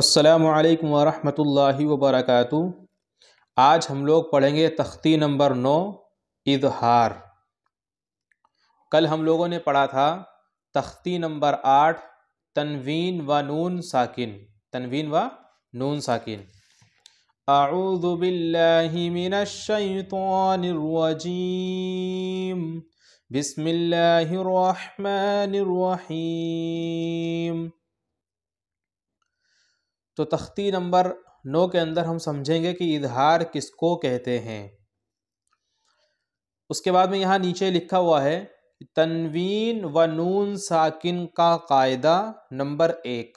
असलकम वरहमल वबरक आज हम लोग पढ़ेंगे तख्ती नंबर नौ इजहार कल हम लोगों ने पढ़ा था तख्ती नंबर आठ तनवीन व नून साकिन तनवीन व नून साकिन أعوذ بالله من الشيطان الرجيم بسم الله الرحمن الرحيم तो तख्ती नंबर नौ के अंदर हम समझेंगे कि इजहार किसको कहते हैं उसके बाद में यहाँ नीचे लिखा हुआ है तनवीन व नून साकिन का कायदा नंबर एक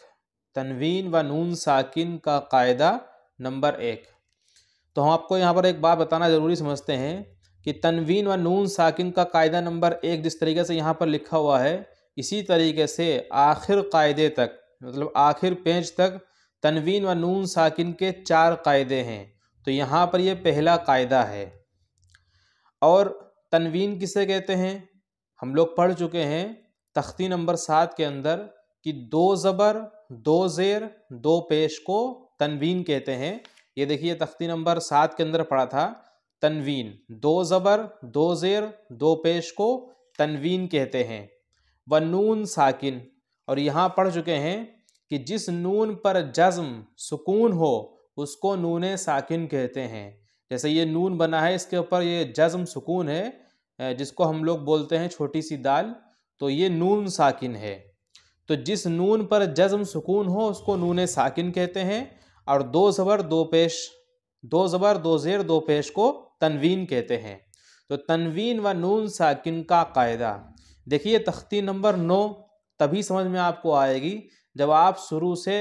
तनवीन व नून साकिन का कायदा नंबर एक तो हम आपको यहाँ पर एक बात बताना ज़रूरी समझते हैं कि तनवीन व नून साकिन का कायदा नंबर एक जिस तरीके से यहाँ पर लिखा हुआ है इसी तरीके से आखिर कायदे तक मतलब आखिर पेज तक तनवीन व नून साकिन के चार कायदे हैं तो यहाँ पर यह पहला कायदा है और तनवीन किसे कहते हैं हम लोग पढ़ चुके हैं तख्ती नंबर सात के अंदर कि दो ज़बर दो ज़ेर दो पेश को तनवीन कहते हैं ये देखिए तख्ती नंबर सात के अंदर पढ़ा था तनवीन दो ज़बर दो ज़ेर दो पेश को तनवीन कहते हैं व नून साकिन और यहाँ पढ़ चुके हैं कि जिस नून पर जज्म सुकून हो उसको नून साकिन कहते हैं जैसे ये नून बना है इसके ऊपर ये जज्म सुकून है जिसको हम लोग बोलते हैं छोटी सी दाल तो ये नून साकिन है तो जिस नून पर जज्म सुकून हो उसको नून साकिन कहते हैं और दो ज़बर दो पेश दो ज़बर दो ज़ेर दो पेश को तनवीन कहते हैं तो तनवीन व नून साकिन का कायदा देखिए तख्ती नंबर नौ तभी समझ में आपको आएगी जब आप शुरू से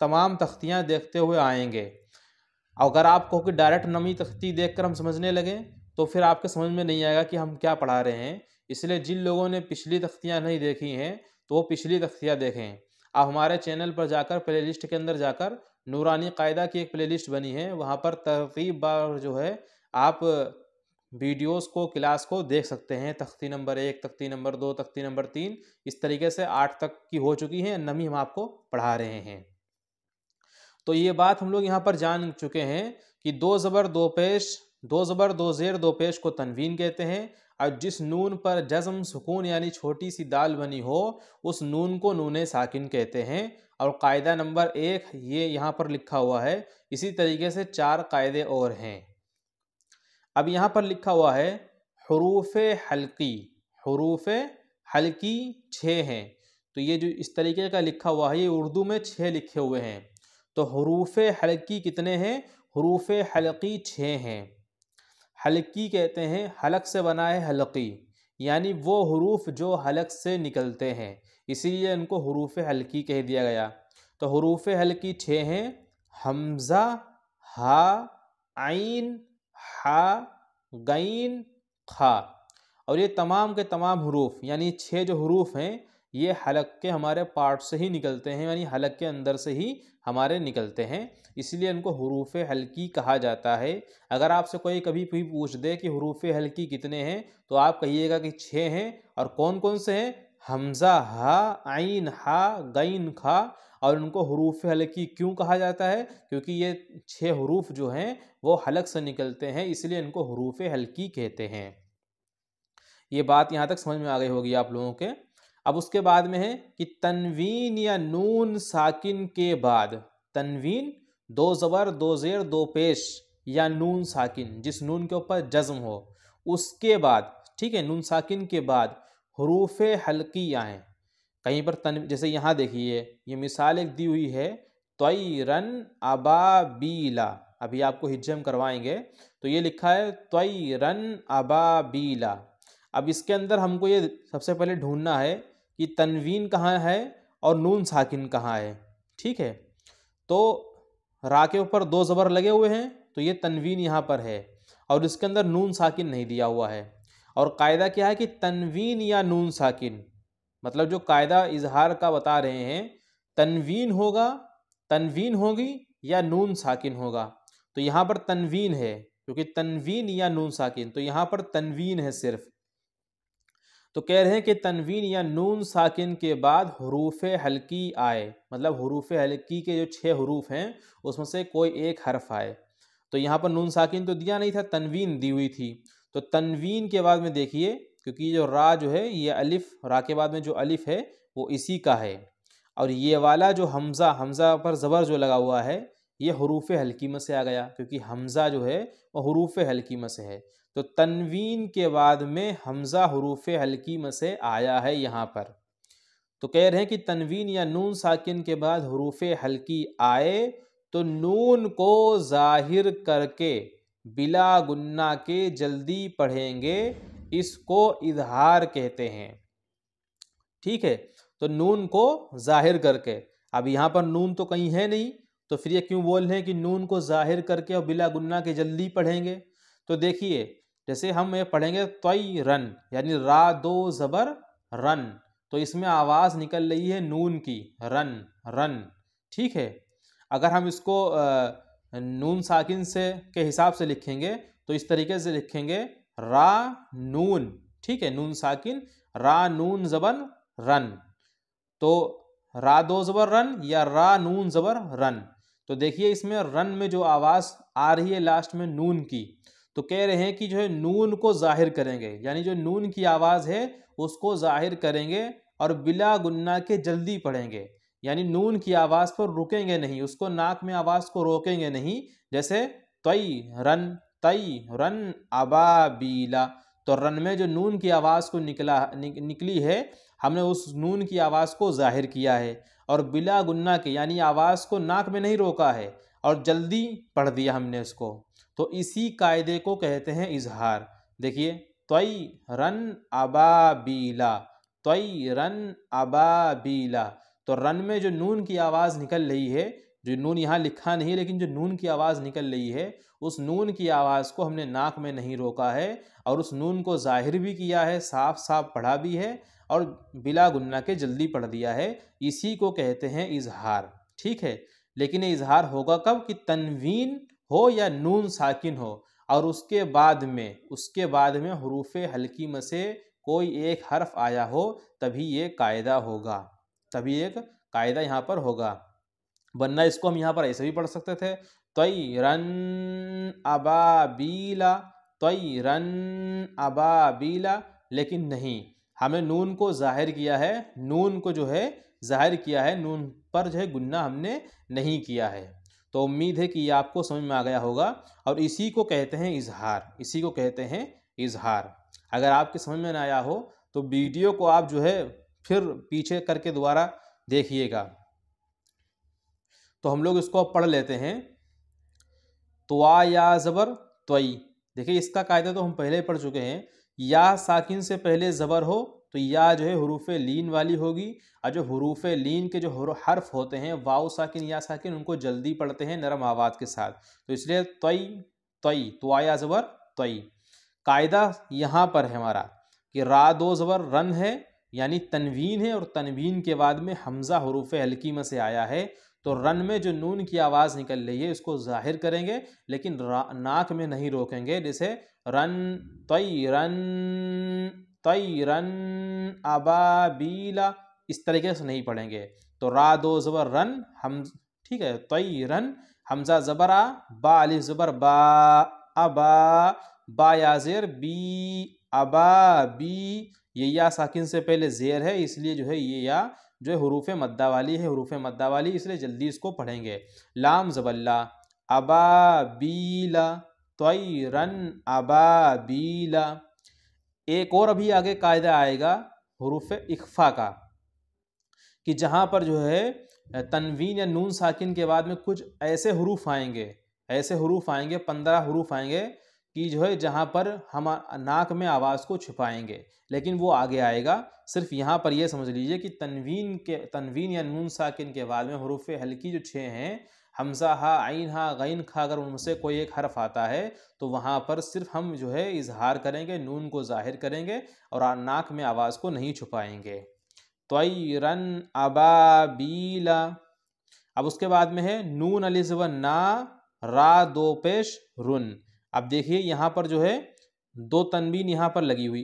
तमाम तख्तियाँ देखते हुए आएंगे अगर आप कहो कि डायरेक्ट नमी तख्ती देख कर हम समझने लगें तो फिर आपके समझ में नहीं आएगा कि हम क्या पढ़ा रहे हैं इसलिए जिन लोगों ने पिछली तख्तियाँ नहीं देखी हैं तो वो पिछली तख्तियाँ देखें आप हमारे चैनल पर जाकर प्लेलिस्ट के अंदर जाकर नूरानी कायदा की एक प्लेलिस्ट बनी है वहाँ पर तरकीब बार जो है आप वीडियोस को क्लास को देख सकते हैं तख्ती नंबर एक तख्ती नंबर दो तख्ती नंबर तीन इस तरीके से आठ तक की हो चुकी है नवी हम आपको पढ़ा रहे हैं तो ये बात हम लोग यहाँ पर जान चुके हैं कि दो ज़बर दो पेश दो ज़बर दो ज़ेर दो पेश को तनवीन कहते हैं और जिस नून पर जज़म सुकून यानी छोटी सी दाल बनी हो उस नून को नून साकिन कहते हैं और कायदा नंबर एक ये यहाँ पर लिखा हुआ है इसी तरीके से चार कायदे और हैं अब यहाँ पर लिखा हुआ है हरूफ हल्की हरूफ हल्की छः हैं तो ये जो इस तरीके का लिखा हुआ है ये उर्दू में छः लिखे हुए हैं तो हरूफ हल्की कितने हैं हरूफ हल्की छः हैं हल्की कहते हैं हलक से बना है हल्की यानी वो हरूफ जो हलक से निकलते हैं इसीलिए इनको हरूफ हल्की कह दिया गया तो हरूफ हल्की छः हैं हमज़ा हा आइन हा गईन खा और ये तमाम के तमाम हरूफ यानी छः जो हरूफ हैं ये हलक के हमारे पार्ट से ही निकलते हैं यानी हलक के अंदर से ही हमारे निकलते हैं इसलिए इनको हरूफ हल्की कहा जाता है अगर आपसे कोई कभी भी पूछ दे कि हरूफ हल्की कितने हैं तो आप कहिएगा कि छः हैं और कौन कौन से हैं हमज़ा हा आइन हा गैन खा और उनको हरूफ हलकी क्यों कहा जाता है क्योंकि ये छः हरूफ जो हैं वो हलक से निकलते हैं इसलिए इनको हरूफ हल्की कहते हैं ये बात यहाँ तक समझ में आ गई होगी आप लोगों के अब उसके बाद में है कि तनवीन या नून साकिन के बाद तनवीन दो ज़बर दो ज़ेर दो पेश या नून साकिन जिस नून के ऊपर जज्म हो उसके बाद ठीक है नून साकिन के बाद हरूफ हल्की आएँ कहीं पर तन जैसे यहाँ देखिए ये मिसाल एक दी हुई है अबा अबाबीला अभी आपको हिज्जम करवाएंगे तो ये लिखा है अबा अबाबीला अब इसके अंदर हमको ये सबसे पहले ढूंढना है कि तनवीन कहाँ है और नून साकिन कहाँ है ठीक है तो रा के ऊपर दो ज़बर लगे हुए हैं तो ये तनवीन यहाँ पर है और इसके अंदर नून साकिन नहीं दिया हुआ है और कायदा क्या है कि तनवीन या नून साकिन मतलब जो कायदा इजहार का बता रहे हैं तनवीन होगा तनवीन होगी या नून साकिन होगा तो यहाँ पर तनवीन है क्योंकि तनवीन या नून साकिन तो यहाँ पर तनवीन है सिर्फ तो कह रहे हैं कि तनवीन या नून साकिन के बाद हरूफ हल्की आए मतलब हरूफ हल्की के जो छः हरूफ हैं उसमें से कोई एक हर्फ आए तो यहाँ पर नून साकिन तो दिया नहीं था तनवीन दी हुई थी तो तनवीन के बाद में देखिए क्योंकि ये जो रा जो है ये अलिफ रा के बाद में जो अलिफ है वो इसी का है और ये वाला जो हमज़ा हमज़ा पर ज़बर जो लगा हुआ है ये हरूफ हल्कीमत से आ गया क्योंकि हमज़ा जो है वह हरूफ हल्कीमत से है तो तनवीन के बाद में हमज़ा हरूफ हल्कीमत से आया है यहाँ पर तो कह रहे हैं कि तनवीन या नून साकिन के बाद हरूफ हल्की आए तो नून को ज़ाहिर करके बिला गुन्ना के जल्दी पढ़ेंगे इसको इजहार कहते हैं ठीक है तो नून को जाहिर करके अब यहाँ पर नून तो कहीं है नहीं तो फिर ये क्यों बोल रहे हैं कि नून को जाहिर करके और बिला गुन्ना के जल्दी पढ़ेंगे तो देखिए जैसे हम ये पढ़ेंगे तोई रन यानी रा दो ज़बर रन तो इसमें आवाज़ निकल रही है नून की रन रन ठीक है अगर हम इसको नून साकिन से के हिसाब से लिखेंगे तो इस तरीके से लिखेंगे रा नून ठीक है नून साकिन रा नून जबर रन तो रा दो जबर रन या रा नून जबर रन तो देखिए इसमें रन में जो आवाज़ आ रही है लास्ट में नून की तो कह रहे हैं कि जो है नून को जाहिर करेंगे यानी जो नून की आवाज़ है उसको जाहिर करेंगे और बिला गुन्ना के जल्दी पढ़ेंगे यानी नून की आवाज़ पर रुकेंगे नहीं उसको नाक में आवाज़ को रोकेंगे नहीं जैसे तई रन तई रन अबाबीला तो रन में जो नून की आवाज़ को निकला नि, निकली है हमने उस नून की आवाज़ को जाहिर किया है और बिला गुन्ना के यानी आवाज़ को नाक में नहीं रोका है और जल्दी पढ़ दिया हमने इसको तो इसी कायदे को कहते हैं इजहार देखिए तई रन अबाबीला तई रन अबाबीला तो रन में जो नून की आवाज़ निकल रही है जो नून यहाँ लिखा नहीं लेकिन जो नून की आवाज़ निकल रही है उस नून की आवाज़ को हमने नाक में नहीं रोका है और उस नून को जाहिर भी किया है साफ साफ पढ़ा भी है और बिला गुन्ना के जल्दी पढ़ दिया है इसी को कहते हैं इजहार ठीक है लेकिन इजहार होगा कब कि तनवीन हो या नून साकिन हो और उसके बाद में उसके बाद में हरूफ हल्की में से कोई एक हर्फ आया हो तभी ये कायदा होगा तभी एक कायदा यहाँ पर होगा वरना इसको हम यहाँ पर ऐसे भी पढ़ सकते थे तई रन अबाबीला तई रन अबाबीला लेकिन नहीं हमें नून को जाहिर किया है नून को जो है जाहिर किया है नून पर जो है गुन्ना हमने नहीं किया है तो उम्मीद है कि ये आपको समझ में आ गया होगा और इसी को कहते हैं इजहार इसी को कहते हैं इजहार अगर आपके समझ में ना आया हो तो वीडियो को आप जो है फिर पीछे करके दोबारा देखिएगा तो हम लोग इसको पढ़ लेते हैं आ या ज़बर तोई देखिए इसका कायदा तो हम पहले पढ़ चुके हैं या साकिन से पहले ज़बर हो तो या जो है हरूफ लीन वाली होगी और जो हरूफ लीन के जो हर्फ होते हैं वाव साकिन या साकिन उनको जल्दी पढ़ते हैं नरम आवाज़ के साथ तो इसलिए तोई तोई तो या ज़बर तोई कायदा यहाँ पर है हमारा कि रा दो ज़बर रन है यानी तनवीन है और तनवीन के बाद में हमज़ा हरूफ हल्की में से आया है तो रन में जो नून की आवाज़ निकल रही है इसको जाहिर करेंगे लेकिन नाक में नहीं रोकेंगे जैसे रन तई रन तई रन अबाबीला इस तरीके से नहीं पढ़ेंगे तो रा दो ज़बर रन हम ठीक है तई रन हमजा आ बा अली ज़बर बा अबा बा याजेर बी अबा बी ये या साकिन से पहले जेर है इसलिए जो है ये या जो हरूफ मद्दा वाली है हरूफ मद्दा वाली इसलिए जल्दी इसको पढ़ेंगे लाम जबल्ला अबाबीला तयरन अबाबीला एक और अभी आगे कायदा आएगा हरूफ इख्फा का कि जहाँ पर जो है तनवीन या नून साकिन के बाद में कुछ ऐसे हरूफ आएंगे ऐसे हरूफ आएंगे पंद्रह हरूफ आएंगे कि जो है जहाँ पर हम नाक में आवाज़ को छुपाएंगे लेकिन वो आगे आएगा सिर्फ यहाँ पर ये समझ लीजिए कि तनवीन के तनवीन या नून साकिन के बाद में हरूफ हल्की जो छः हैं हमसा हा आइन हा गैन खा अगर उनसे कोई एक हर्फ आता है तो वहाँ पर सिर्फ हम जो है इजहार करेंगे नून को जाहिर करेंगे और नाक में आवाज़ को नहीं छुपाएंगे रन अबाबीला अब उसके बाद में है नून अलिजव ना रा दो पेश रुन अब देखिए यहाँ पर जो है दो तनवीन यहाँ पर लगी हुई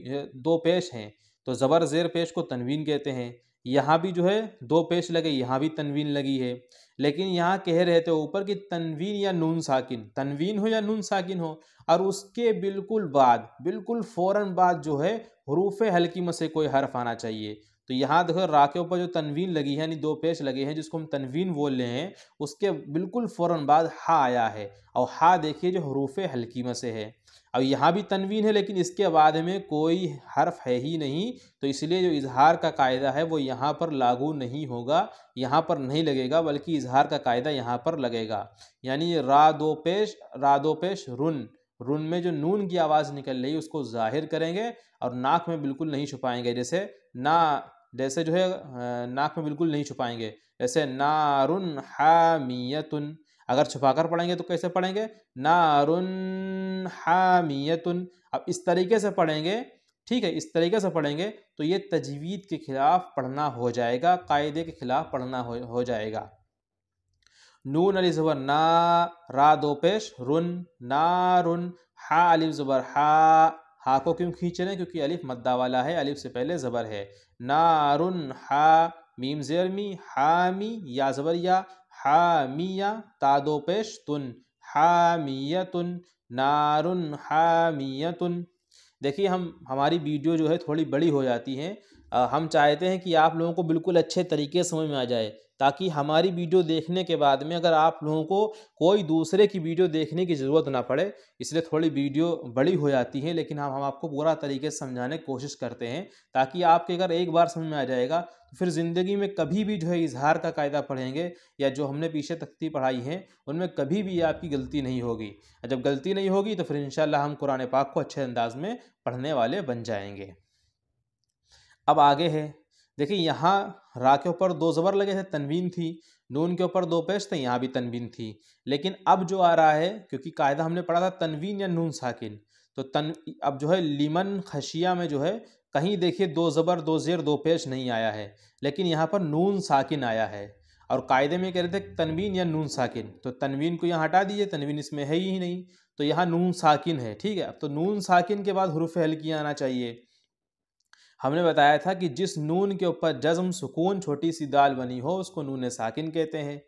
दो पेश हैं तो ज़बर ज़ेर पेश को तनवीन कहते हैं यहाँ भी जो है दो पेश लगे यहाँ भी तनवीन लगी है लेकिन यहाँ कह रहे थे ऊपर कि तनवीन या नून साकिन तनवीन हो या नून साकिन हो और उसके बिल्कुल बाद बिल्कुल फ़ौर बाद जो है हरूफ हल्की में से कोई हर्फ आना चाहिए तो यहाँ देखो रा के ऊपर जो तनवीन लगी है यानी दो पेश लगे हैं जिसको हम तनवीन बोल रहे हैं उसके बिल्कुल फ़ौर बाद हा आया है और हा देखिए जो हरूफ हल्की में से है अब यहाँ भी तनवीन है लेकिन इसके बाद में कोई हर्फ है ही नहीं तो इसलिए जो इजहार का कायदा है वो यहाँ पर लागू नहीं होगा यहाँ पर नहीं लगेगा बल्कि इजहार का कायदा यहाँ पर लगेगा यानी रा दो पेश रा दो पेश रुन रुन में जो नून की आवाज़ निकल रही उसको जाहिर करेंगे और नाक में बिल्कुल नहीं छुपाएंगे जैसे ना जैसे जो है नाक में बिल्कुल नहीं छुपाएंगे जैसे नारुन हामियतुन अगर छुपाकर पढ़ेंगे तो कैसे पढ़ेंगे नारुन हामियतुन अब इस तरीके से पढ़ेंगे ठीक है इस तरीके से पढ़ेंगे तो ये तजवीद के खिलाफ पढ़ना हो जाएगा कायदे के खिलाफ पढ़ना हो, हो जाएगा नून अली ज़बर ना रा दो पेश रुन ना रुन हा अलिफ ज़बर हा हा को क्यों खींच रहे हैं क्योंकि अलिफ मद्दा वाला है अलिफ से पहले ज़बर है नारुन हा मीम जेरमी हामी या जबरिया हामिया तादोपेश तुन हामियतुन नारुन हामियतुन देखिए हम हमारी वीडियो जो है थोड़ी बड़ी हो जाती है आ, हम चाहते हैं कि आप लोगों को बिल्कुल अच्छे तरीके समझ में आ जाए ताकि हमारी वीडियो देखने के बाद में अगर आप लोगों को कोई दूसरे की वीडियो देखने की ज़रूरत ना पड़े इसलिए थोड़ी वीडियो बड़ी हो जाती है लेकिन हम हम आपको पूरा तरीके से समझाने की कोशिश करते हैं ताकि आपके अगर एक बार समझ में आ जाएगा तो फिर ज़िंदगी में कभी भी जो है इजहार का कायदा पढ़ेंगे या जो हमने पीछे तख्ती पढ़ाई है उनमें कभी भी आपकी गलती नहीं होगी जब गलती नहीं होगी तो फिर इन हम कुरान पाक को अच्छे अंदाज में पढ़ने वाले बन जाएंगे अब आगे है देखिए यहाँ रा के ऊपर दो ज़बर लगे थे तनवीन थी नून के ऊपर दो पेश थे यहाँ भी तनवीन थी लेकिन अब जो आ रहा है क्योंकि कायदा हमने पढ़ा था तनवीन या नून साकिन तो तन अब जो है लिमन खशिया में जो है कहीं देखिए दो ज़बर दो ज़ेर दो पेश नहीं आया है लेकिन यहाँ पर नून साकिन आया है और कायदे में कह रहे थे तनवीन या नून साकिन तो तनवीन को यहाँ हटा दीजिए तनवीन इसमें है ही नहीं तो यहाँ नून साकिन है ठीक है अब तो नून साकिन के बाद हरूफ हल्की आना चाहिए हमने बताया था कि जिस नून के ऊपर जज्म सुकून छोटी सी दाल बनी हो उसको नून साकिन कहते हैं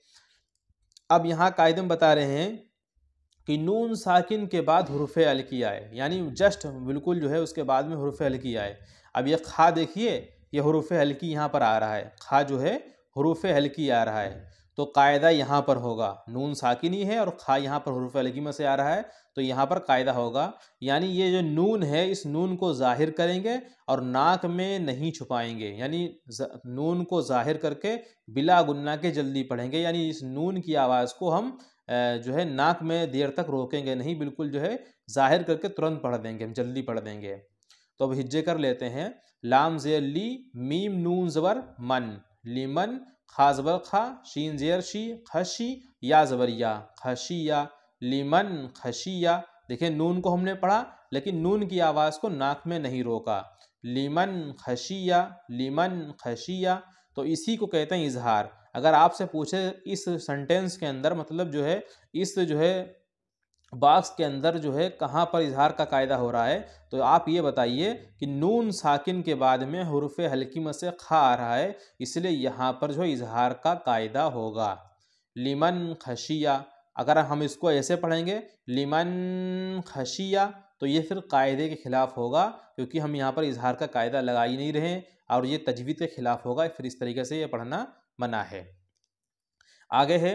अब यहाँ कायदम बता रहे हैं कि नून साकिन के बाद हरूफ अलकी आए यानी जस्ट बिल्कुल जो है उसके बाद में हरूफ अलकी आए अब ये खा देखिए यह हरूफ हल्की यहाँ पर आ रहा है खा जो है हरूफ हल्की आ रहा है तो कायदा यहाँ पर होगा नून साकिनी है और खा यहाँ पर हरूफ अलगीमा से आ रहा है तो यहाँ पर कायदा होगा यानी ये जो नून है इस नून को ज़ाहिर करेंगे और नाक में नहीं छुपाएंगे यानी नून को ज़ाहिर करके बिला गुन्ना के जल्दी पढ़ेंगे यानी इस नून की आवाज़ को हम जो है नाक में देर तक रोकेंगे नहीं बिल्कुल जो है ज़ाहिर करके तुरंत पढ़ देंगे हम जल्दी पढ़ देंगे तो अब हिज्जे कर लेते हैं लाम जे ली मीम नून ज़बर मन लीमन खा जबर खा शीन जेर शी खशी या जबर या खशिया लिमन खशिया देखिए नून को हमने पढ़ा लेकिन नून की आवाज़ को नाक में नहीं रोका लिमन खशिया लिमन खशिया तो इसी को कहते हैं इजहार अगर आपसे पूछे इस सेंटेंस के अंदर मतलब जो है इस जो है बाक्स के अंदर जो है कहाँ पर इजहार का कायदा हो रहा है तो आप ये बताइए कि नून साकिन के बाद में हरूफ हल्की में से खा आ रहा है इसलिए यहाँ पर जो इजहार का कायदा होगा लिमन खशिया अगर हम इसको ऐसे पढ़ेंगे लिमन खशिया तो ये फिर कायदे के ख़िलाफ़ होगा क्योंकि हम यहाँ पर इजहार का कायदा लगा ही नहीं रहे और ये तजवीज़ के ख़िलाफ़ होगा फिर इस तरीके से ये पढ़ना मना है आगे है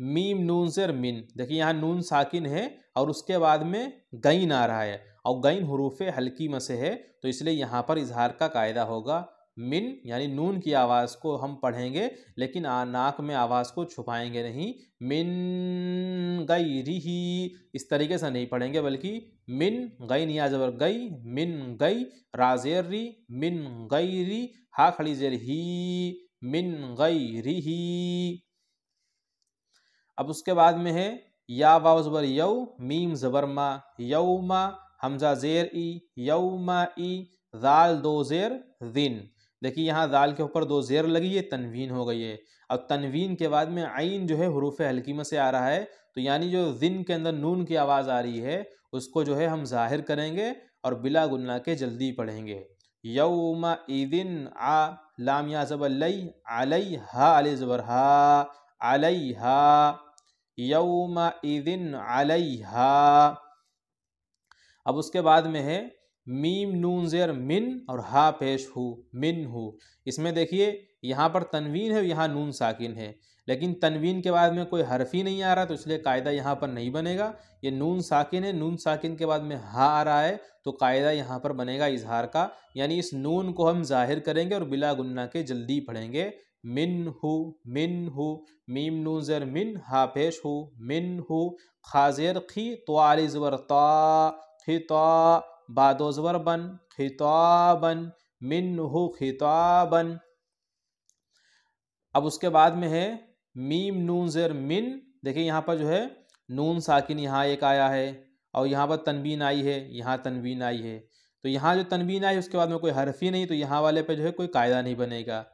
मीम नून से मिन देखिए यहाँ नून साकिन है और उसके बाद में गईन आ रहा है और गईन हरूफ हल्की मसे से है तो इसलिए यहाँ पर इजहार का कायदा होगा मिन यानी नून की आवाज़ को हम पढ़ेंगे लेकिन आ, नाक में आवाज़ को छुपाएंगे नहीं मिन गई रिही इस तरीके से नहीं पढ़ेंगे बल्कि मिन गई निया जबर गई मिन गई राजेर री मिन गई री हा खड़ी जेर ही मिन गई रिही अब उसके बाद में है या वाउ जबर यऊ मीम जबर मा यऊ मा हमजा जेर ई यऊ मा ई दाल दो जेर दिन देखिए यहाँ दाल के ऊपर दो जेर लगी है तनवीन हो गई है अब तनवीन के बाद में आइन जो है हरूफ हल्की में से आ रहा है तो यानी जो जिन के अंदर नून की आवाज़ आ रही है उसको जो है हम जाहिर करेंगे और बिला गुना के जल्दी पढ़ेंगे यौम ईदिन आ लाम या जबर लई आलई हा अली जबर हा आलई हा यौम इदिन अलैहा अब उसके बाद में है मीम नून ज़ेर मिन और हा पेश हु मिन हु इसमें देखिए यहाँ पर तनवीन है यहाँ नून साकिन है लेकिन तनवीन के बाद में कोई हरफी ही नहीं आ रहा तो इसलिए कायदा यहाँ पर नहीं बनेगा ये नून साकिन है नून साकिन के बाद में हा आ रहा है तो कायदा यहाँ पर बनेगा इजहार का यानी इस नून को हम जाहिर करेंगे और बिला गुन्ना के जल्दी पढ़ेंगे मिन हु मिन हु मीम नूजर मिन हाफेश हु मिन हु खाजेर खी तोआलिजवर ता खिता बादोजवर बन खिताबन मिन हु खिताबन अब उसके बाद में है मीम नून ज़र मिन देखिए यहाँ पर जो है नून साकिन यहाँ एक आया है और यहाँ पर तनबीन आई है यहाँ तनबीन आई है तो यहाँ जो तनबीन आई है उसके बाद में कोई हरफी नहीं तो यहाँ वाले पे जो है कोई कायदा नहीं बनेगा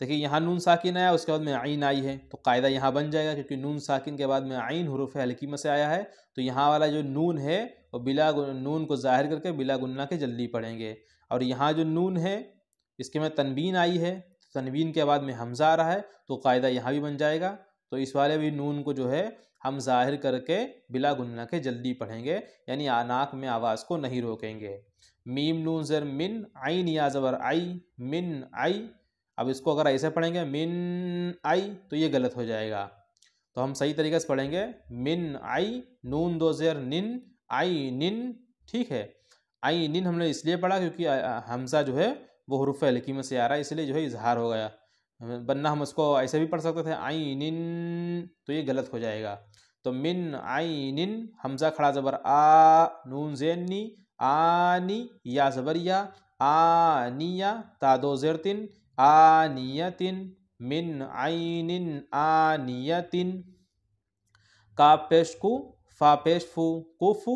देखिए यहाँ नून साकिन आया उसके बाद में आइन आई है तो कायदा यहाँ बन जाएगा क्योंकि नून साकिन के बाद में आइन हरूफ हल्की में से आया है तो यहाँ वाला जो नून है वो बिला नून को ज़ाहिर करके बिला गुन्ना के जल्दी पढ़ेंगे और यहाँ जो नून है इसके में तनवीन आई है तो तनवीन के बाद में हमज़ा आ रहा है तो कायदा यहाँ भी बन जाएगा तो इस वाले भी नून को जो है हम ज़ाहिर करके बिला गुन्ना के जल्दी पढ़ेंगे यानी आनाक में आवाज़ को नहीं रोकेंगे मीम नून ज़र मिन आइन या ज़बर आई मिन आई अब इसको अगर ऐसे पढ़ेंगे मिन आई तो ये गलत हो जाएगा तो हम सही तरीके से पढ़ेंगे मिन आई नून दो ज़ेर निन आई निन ठीक है आई निन हमने इसलिए पढ़ा क्योंकि हमसा जो है वो हरूफ हल्की में से आ रहा है इसलिए जो है इजहार हो गया वरना हम उसको ऐसे भी पढ़ सकते थे आई निन तो ये गलत हो जाएगा तो मिन आई निन हमजा खड़ा ज़बर आ नून जेन नी नी या ज़बर या ता दो ज़ेर तिन आनियतिन मिन आइनिन आनियतिन का फापेशफु कुफु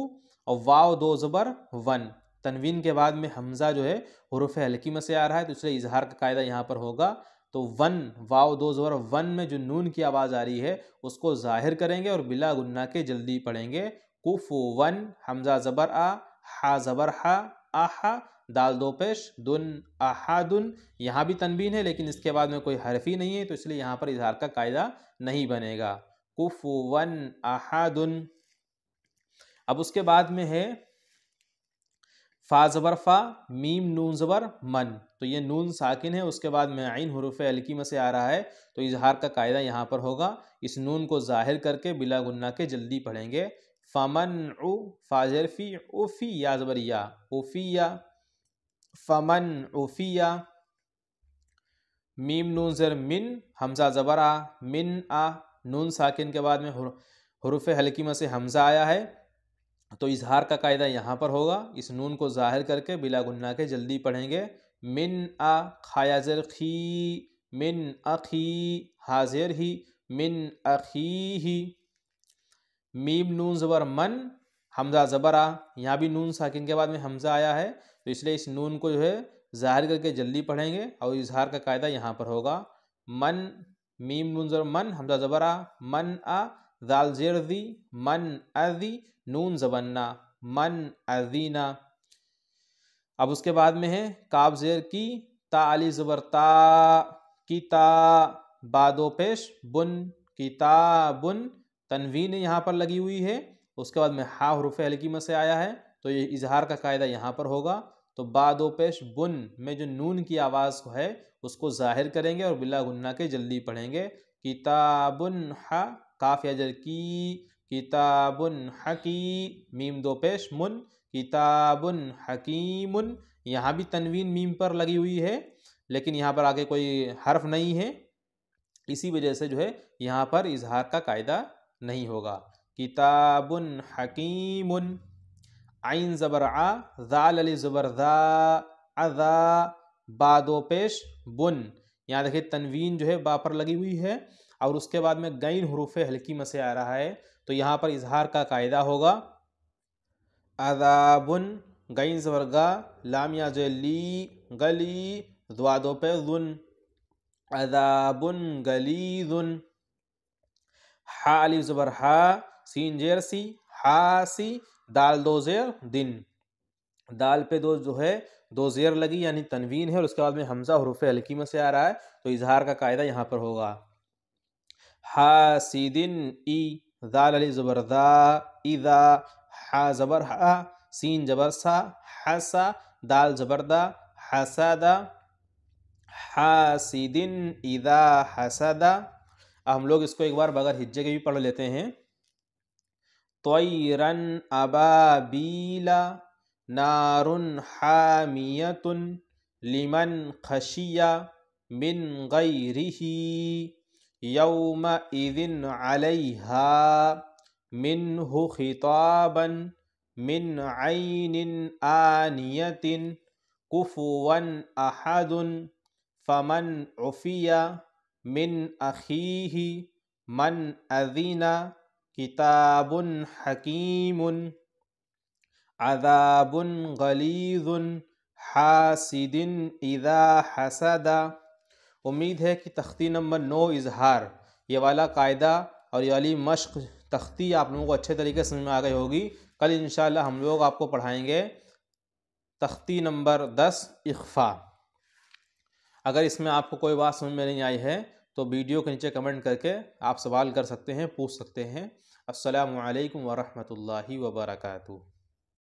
और वाव दो ज़बर वन तनवीन के बाद में हमज़ा जो है हरूफ हल्की में से आ रहा है तो इसलिए इजहार का कायदा यहाँ पर होगा तो वन वाव दो ज़बर वन में जो नून की आवाज़ आ रही है उसको जाहिर करेंगे और बिला गुन्ना के जल्दी पढ़ेंगे कुफू वन हमज़ा ज़बर आ हा ज़बर हा आ हा दाल दो पेश दुन अहादुन यहाँ भी तनबीन है लेकिन इसके बाद में कोई हरफी नहीं है तो इसलिए यहाँ पर इजहार का कायदा नहीं बनेगा वन अहादुन अब उसके बाद में है फाजबर फ़ा मीम नून ज़बर मन तो ये नून साकिन है उसके बाद में आइन हरूफ अलकीम में से आ रहा है तो इजहार का कायदा यहाँ पर होगा इस नून को ज़ाहिर करके बिला गुन्ना के जल्दी पढ़ेंगे फ़मन उ फाजरफ़ी उफ़ी या या उफ़ी या फमन उफ़िया मीम नून ज़र मिन हमज़ा ज़बरा मिन आ नून साकिन के बाद में हरूफ में से हमज़ा आया है तो इजहार का कायदा यहाँ पर होगा इस नून को ज़ाहिर करके बिला गुन्ना के जल्दी पढ़ेंगे मिन आ खाया ज़र खी मिन अखी हाजिर ही मिन अखी ही मीम नून ज़बर मन हमज़ा ज़बरा यहाँ भी नून साकिन के बाद में हमज़ा आया है तो इसलिए इस नून को जो है ज़ाहिर करके जल्दी पढ़ेंगे और इजहार का कायदा यहाँ पर होगा मन मीम नून ज़र मन हमजा ज़बरा मन आ दाल जेर दी मन अदी नून जबन्ना मन अदीना अब उसके बाद में है काब जेर की ता अली ज़बर ता की ता बादो पेश बुन बुन तनवीन यहाँ पर लगी हुई है उसके बाद में हा हरूफ हल्की में से आया है तो ये इजहार का कायदा यहाँ पर होगा तो बादो पेश बुन में जो नून की आवाज़ है उसको ज़ाहिर करेंगे और बिला गुन्ना के जल्दी पढ़ेंगे किताबुन हा काफ़ अजर की किताबुन हकी मीम दो पेश मुन किताबुन हकीमन यहाँ भी तनवीन मीम पर लगी हुई है लेकिन यहाँ पर आगे कोई हर्फ नहीं है इसी वजह से जो है यहाँ पर इजहार का कायदा नहीं होगा किताबुन हकीम आइन ज़बर आ दाल अली ज़बर दा अदा बादो पेश बुन यहाँ देखिए तनवीन जो है बा पर लगी हुई है और उसके बाद में गैन हरूफ हल्की में से आ रहा है तो यहाँ पर इजहार का कायदा होगा अदाबुन गैन जबर गा लामिया जो ली गली द्वादो पे जुन अदाबुन गली जुन हा अली जबर हा सीन जेरसी हा सी दाल दो जेर दिन दाल पे दो जो है दो जेर लगी यानी तनवीन है और उसके बाद में हमजा हरूफ हल्की में से आ रहा है तो इजहार का कायदा यहाँ पर होगा दिन ई दाल अली जबरदा इदा हा जबर हा सीन जबर सा हसा दाल जबरदा हसदा हासिदिन इदा हसादा हम लोग इसको एक बार बगैर हिज्जे के भी पढ़ लेते हैं طيرا أبابيل نار حامية لمن خشي من غيره يومئذ عليها منه خطابا من عين آنية كفوا أحد فمن عفي من أخيه من أذن किताबुन हकीम अदाबुन गलीजुन हासिदिन इदा हसदा उम्मीद है कि तख्ती नंबर नौ इजहार ये वाला कायदा और ये वाली मश्क तख्ती आप लोगों को अच्छे तरीके से समझ में आ गई होगी कल इन हम लोग आपको पढ़ाएंगे तख्ती नंबर दस इख्फ़ा अगर इसमें आपको कोई बात समझ में नहीं आई है तो वीडियो के नीचे कमेंट करके आप सवाल कर सकते हैं पूछ सकते हैं असलकम वरहमल वर्का